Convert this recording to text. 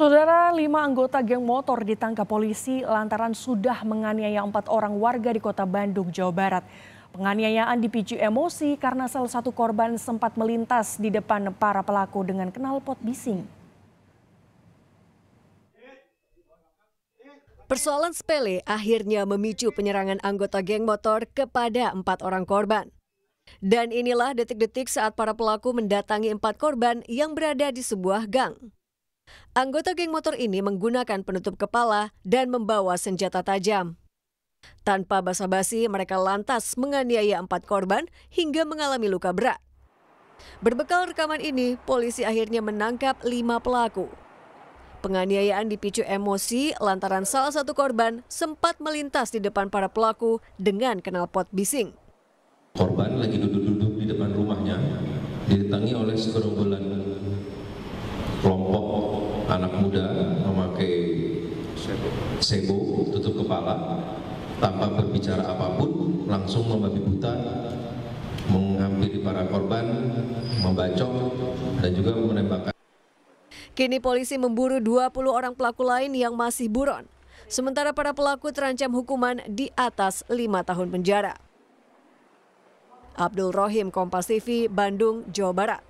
Saudara, lima anggota geng motor ditangkap polisi lantaran sudah menganiaya empat orang warga di kota Bandung, Jawa Barat. Penganiayaan dipicu emosi karena salah satu korban sempat melintas di depan para pelaku dengan knalpot bising. Persoalan sepele akhirnya memicu penyerangan anggota geng motor kepada empat orang korban. Dan inilah detik-detik saat para pelaku mendatangi empat korban yang berada di sebuah gang. Anggota geng motor ini menggunakan penutup kepala dan membawa senjata tajam. Tanpa basa-basi, mereka lantas menganiaya empat korban hingga mengalami luka berat. Berbekal rekaman ini, polisi akhirnya menangkap lima pelaku. Penganiayaan dipicu emosi lantaran salah satu korban sempat melintas di depan para pelaku dengan knalpot bising. Korban lagi duduk-duduk di depan rumahnya, ditangi oleh segerombolan sebo tutup kepala, tanpa berbicara apapun, langsung membabi buta menghampiri para korban, membacok, dan juga menembakkan. Kini polisi memburu 20 orang pelaku lain yang masih buron. Sementara para pelaku terancam hukuman di atas 5 tahun penjara. Abdul Rohim, Kompas TV, Bandung, Jawa Barat.